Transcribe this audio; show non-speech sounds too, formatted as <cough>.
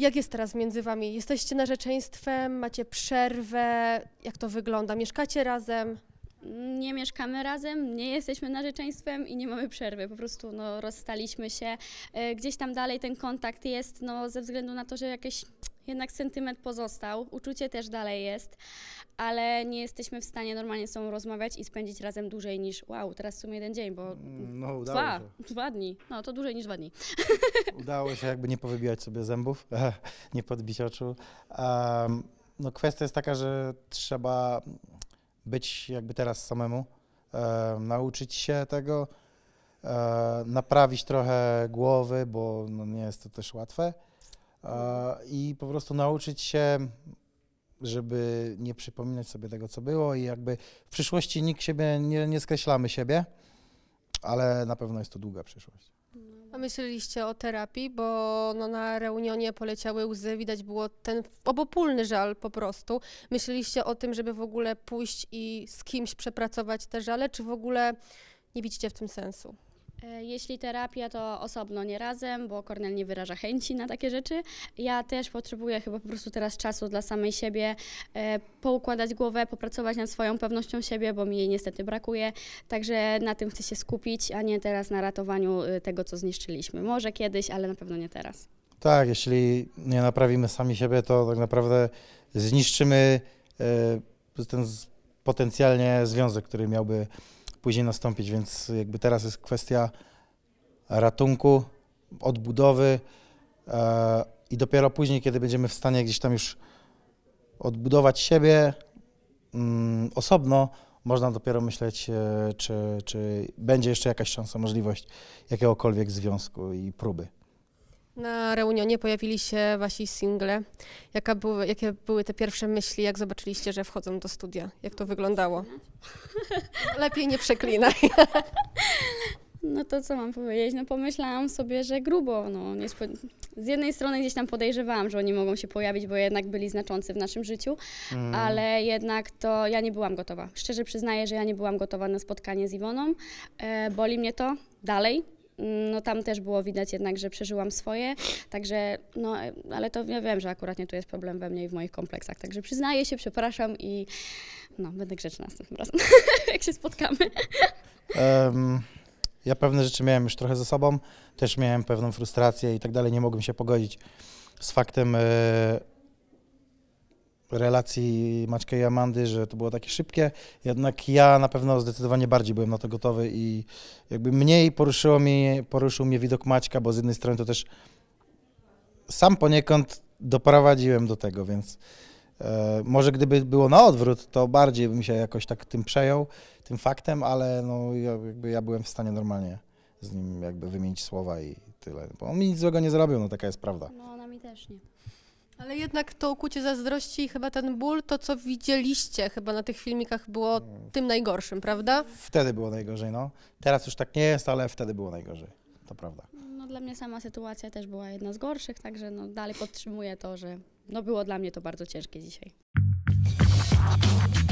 Jak jest teraz między wami? Jesteście narzeczeństwem, macie przerwę, jak to wygląda? Mieszkacie razem? Nie mieszkamy razem, nie jesteśmy narzeczeństwem i nie mamy przerwy. Po prostu no, rozstaliśmy się. E, gdzieś tam dalej ten kontakt jest, no, ze względu na to, że jakieś jednak sentyment pozostał, uczucie też dalej jest, ale nie jesteśmy w stanie normalnie z sobą rozmawiać i spędzić razem dłużej niż, wow, teraz w sumie jeden dzień, bo No, udało dwa, się. dwa dni, no to dłużej niż dwa dni. <laughs> Udało się jakby nie powybijać sobie zębów, <laughs> nie podbić oczu. Um, no kwestia jest taka, że trzeba być jakby teraz samemu, um, nauczyć się tego, um, naprawić trochę głowy, bo no, nie jest to też łatwe i po prostu nauczyć się, żeby nie przypominać sobie tego, co było i jakby w przyszłości nikt siebie, nie, nie skreślamy siebie, ale na pewno jest to długa przyszłość. A myśleliście o terapii, bo no na reunionie poleciały łzy, widać było ten obopólny żal po prostu. Myśleliście o tym, żeby w ogóle pójść i z kimś przepracować te żale, czy w ogóle nie widzicie w tym sensu? E, jeśli terapia, to osobno, nie razem, bo Kornel nie wyraża chęci na takie rzeczy. Ja też potrzebuję chyba po prostu teraz czasu dla samej siebie, e, poukładać głowę, popracować nad swoją pewnością siebie, bo mi jej niestety brakuje. Także na tym chcę się skupić, a nie teraz na ratowaniu e, tego, co zniszczyliśmy. Może kiedyś, ale na pewno nie teraz. Tak, jeśli nie naprawimy sami siebie, to tak naprawdę zniszczymy e, ten potencjalnie związek, który miałby później nastąpić, więc jakby teraz jest kwestia ratunku, odbudowy e, i dopiero później, kiedy będziemy w stanie gdzieś tam już odbudować siebie mm, osobno, można dopiero myśleć, e, czy, czy będzie jeszcze jakaś szansa, możliwość jakiegokolwiek związku i próby. Na reunionie pojawili się wasi single. Jaka były, jakie były te pierwsze myśli, jak zobaczyliście, że wchodzą do studia? Jak to wyglądało? <laughs> Lepiej nie przeklinaj. <laughs> No to co mam powiedzieć? No pomyślałam sobie, że grubo. No, nie spo... Z jednej strony gdzieś tam podejrzewałam, że oni mogą się pojawić, bo jednak byli znaczący w naszym życiu, mm. ale jednak to ja nie byłam gotowa. Szczerze przyznaję, że ja nie byłam gotowa na spotkanie z Iwoną. E, boli mnie to dalej, no tam też było widać jednak, że przeżyłam swoje, także no, ale to ja wiem, że akurat nie tu jest problem we mnie i w moich kompleksach, także przyznaję się, przepraszam i no, będę grzeczna następnym razem, <laughs> jak się spotkamy. Um, ja pewne rzeczy miałem już trochę ze sobą, też miałem pewną frustrację i tak dalej, nie mogłem się pogodzić z faktem, e, relacji Maćka i Amandy, że to było takie szybkie, jednak ja na pewno zdecydowanie bardziej byłem na to gotowy i jakby mniej poruszyło mnie, poruszył mnie widok Maćka, bo z jednej strony to też sam poniekąd doprowadziłem do tego, więc e, może gdyby było na odwrót, to bardziej bym się jakoś tak tym przejął, tym faktem, ale no, jakby ja byłem w stanie normalnie z nim jakby wymienić słowa i tyle, bo on mi nic złego nie zrobił, no taka jest prawda. No, ona mi też nie. Ale jednak to ukucie zazdrości i chyba ten ból, to co widzieliście chyba na tych filmikach było tym najgorszym, prawda? Wtedy było najgorzej, no. Teraz już tak nie jest, ale wtedy było najgorzej, to prawda. No dla mnie sama sytuacja też była jedna z gorszych, także no dalej podtrzymuję to, że no było dla mnie to bardzo ciężkie dzisiaj.